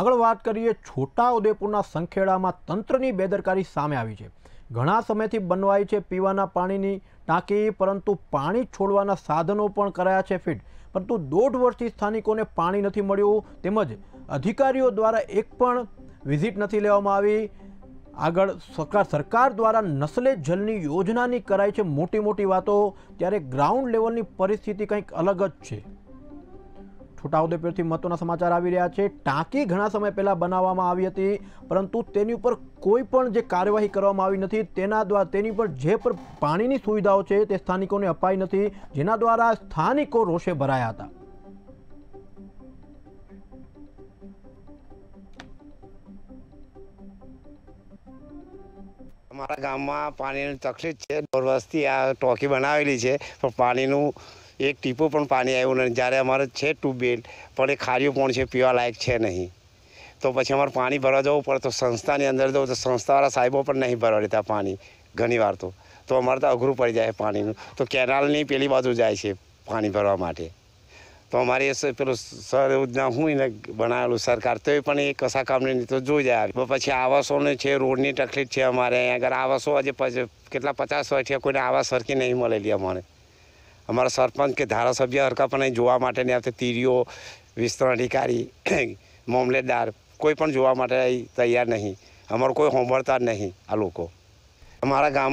આગળ વાત કરીએ છોટાઉદેપુરના સંખેડામાં તંત્રની બેદરકારી સામે આવી છે ઘણા સમયથી બનવાઈ છે પીવાના પાણીની ટાંકી પરંતુ પાણી છોડવાના સાધનો પણ કરાયા છે ફિટ પરંતુ દોઢ વર્ષથી સ્થાનિકોને પાણી નથી મળ્યું તેમજ અધિકારીઓ દ્વારા એક પણ વિઝિટ નથી લેવામાં આવી આગળ સરકાર સરકાર દ્વારા નસલે જલની યોજનાની કરાઈ છે મોટી મોટી વાતો ત્યારે ગ્રાઉન્ડ લેવલની પરિસ્થિતિ કંઈક અલગ જ છે છોટાઉદેપુરથી મહત્વના સમાચાર આવી રહ્યા છે ટાંકી ઘણા સમય પહેલાં બનાવવામાં આવી હતી પરંતુ તેની ઉપર કોઈ પણ જે કાર્યવાહી કરવામાં આવી નથી તેના દ્વારા તેની પર જે પણ પાણીની સુવિધાઓ છે તે સ્થાનિકોને અપાઈ નથી જેના દ્વારા સ્થાનિકો રોષે ભરાયા હતા અમારા ગામમાં પાણીની તકલીફ છે વર્ષથી આ ટોકી બનાવેલી છે પણ પાણીનું એક ટીપો પણ પાણી આવ્યું નથી જ્યારે અમારે છે ટ્યુબવેલ પણ એ ખારીઓ પણ છે પીવા લાયક છે નહીં તો પછી અમારે પાણી ભરવા જવું પડે તો સંસ્થાની અંદર જવું તો સંસ્થાવાળા સાહેબો પણ નહીં ભરવા દેતા પાણી ઘણીવાર તો તો અમારે તો અઘરું પડી જાય પાણીનું તો કેનાલની પેલી બાજુ જાય છે પાણી ભરવા માટે તો અમારે એ પેલું સર યોજના હું એને બનાવેલું સરકાર તો પણ એ કશા કામની તો જોઈ જાય પછી આવાસોને છે રોડની તકલીફ છે અમારે અહીંયા આગળ આવાસો આજે કેટલા પચાસ વર્ષથી કોઈને આવાસ સરખી નહીં મળેલી અમારે અમારા સરપંચ કે ધારાસભ્ય હરકા હરકાપણે જોવા માટેની આવતી તીરીઓ વિસ્તરણ અધિકારી મામલેદાર કોઈ પણ જોવા માટે તૈયાર નહીં અમારું કોઈ હોંભળતા નહીં આ લોકો અમારા ગામ